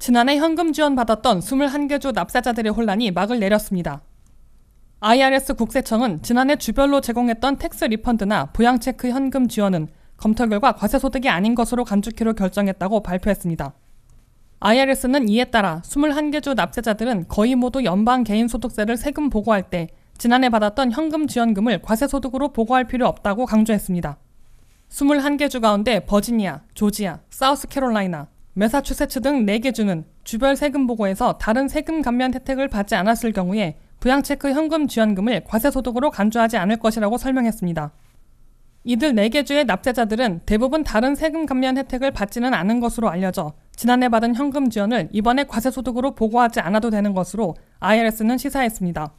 지난해 현금 지원 받았던 2 1개조 납세자들의 혼란이 막을 내렸습니다. IRS 국세청은 지난해 주별로 제공했던 텍스 리펀드나 보양체크 현금 지원은 검토 결과 과세소득이 아닌 것으로 간주키로 결정했다고 발표했습니다. IRS는 이에 따라 21개주 납세자들은 거의 모두 연방 개인소득세를 세금 보고할 때 지난해 받았던 현금 지원금을 과세소득으로 보고할 필요 없다고 강조했습니다. 21개주 가운데 버지니아, 조지아, 사우스캐롤라이나, 매사추세츠 등 4개 주는 주별 세금 보고에서 다른 세금 감면 혜택을 받지 않았을 경우에 부양체크 현금 지원금을 과세소득으로 간주하지 않을 것이라고 설명했습니다. 이들 4개 주의 납세자들은 대부분 다른 세금 감면 혜택을 받지는 않은 것으로 알려져 지난해 받은 현금 지원을 이번에 과세소득으로 보고하지 않아도 되는 것으로 IRS는 시사했습니다.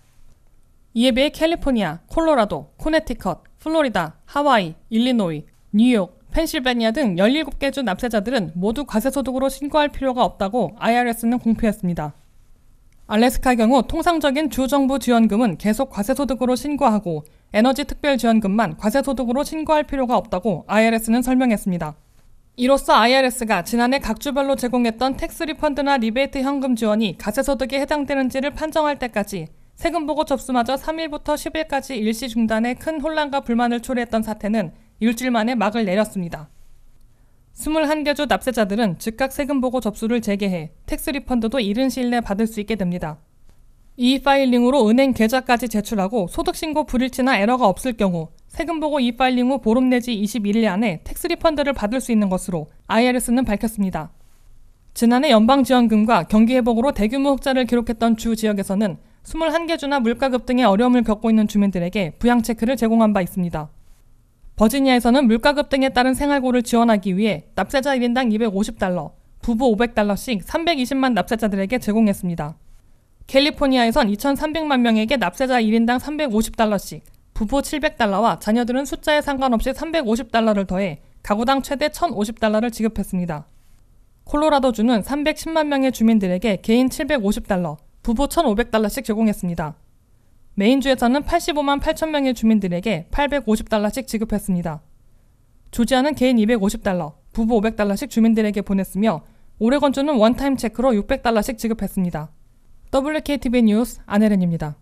이에 비해 캘리포니아, 콜로라도, 코네티컷, 플로리다, 하와이, 일리노이, 뉴욕, 펜실베니아 등 17개 주 납세자들은 모두 과세소득으로 신고할 필요가 없다고 IRS는 공표했습니다. 알래스카 경우 통상적인 주정부 지원금은 계속 과세소득으로 신고하고 에너지 특별 지원금만 과세소득으로 신고할 필요가 없다고 IRS는 설명했습니다. 이로써 IRS가 지난해 각 주별로 제공했던 텍스 리펀드나 리베이트 현금 지원이 과세소득에 해당되는지를 판정할 때까지 세금 보고 접수마저 3일부터 10일까지 일시 중단해 큰 혼란과 불만을 초래했던 사태는 일주일 만에 막을 내렸습니다. 21개 주 납세자들은 즉각 세금 보고 접수를 재개해 텍스 리펀드도 이른 시일 내 받을 수 있게 됩니다. 이 파일링으로 은행 계좌까지 제출하고 소득신고 불일치나 에러가 없을 경우 세금 보고 이 파일링 후 보름 내지 21일 안에 텍스 리펀드를 받을 수 있는 것으로 IRS는 밝혔습니다. 지난해 연방지원금과 경기회복으로 대규모 흑자를 기록했던 주 지역에서는 21개 주나 물가 급등의 어려움을 겪고 있는 주민들에게 부양체크를 제공한 바 있습니다. 버지니아에서는 물가급 등에 따른 생활고를 지원하기 위해 납세자 1인당 250달러, 부부 500달러씩 320만 납세자들에게 제공했습니다. 캘리포니아에선 2,300만 명에게 납세자 1인당 350달러씩, 부부 700달러와 자녀들은 숫자에 상관없이 350달러를 더해 가구당 최대 1,050달러를 지급했습니다. 콜로라도주는 310만 명의 주민들에게 개인 750달러, 부부 1,500달러씩 제공했습니다. 메인주에서는 85만 8천 명의 주민들에게 850달러씩 지급했습니다. 조지아는 개인 250달러, 부부 500달러씩 주민들에게 보냈으며 오레건주는 원타임 체크로 600달러씩 지급했습니다. WKTV 뉴스 안혜렌입니다.